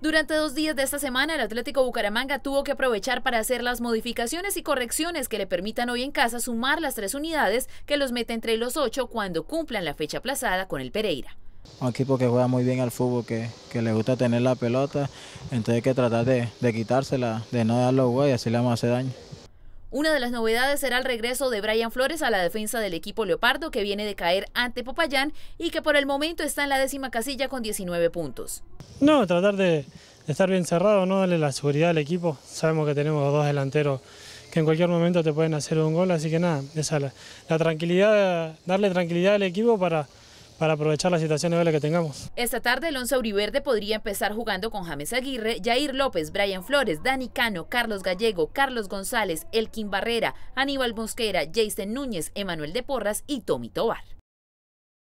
Durante dos días de esta semana, el Atlético Bucaramanga tuvo que aprovechar para hacer las modificaciones y correcciones que le permitan hoy en casa sumar las tres unidades que los mete entre los ocho cuando cumplan la fecha aplazada con el Pereira. Un equipo que juega muy bien al fútbol, que, que le gusta tener la pelota, entonces hay que tratar de, quitársela, de no darlo huevos y así le vamos a hacer daño. Una de las novedades será el regreso de Brian Flores a la defensa del equipo Leopardo que viene de caer ante Popayán y que por el momento está en la décima casilla con 19 puntos. No, tratar de estar bien cerrado, no darle la seguridad al equipo. Sabemos que tenemos dos delanteros que en cualquier momento te pueden hacer un gol, así que nada, esa la tranquilidad, darle tranquilidad al equipo para para aprovechar la situación situaciones que tengamos. Esta tarde, Alonso once podría empezar jugando con James Aguirre, Jair López, Brian Flores, Dani Cano, Carlos Gallego, Carlos González, Elkin Barrera, Aníbal Mosquera, Jason Núñez, Emanuel de Porras y Tommy Tobar.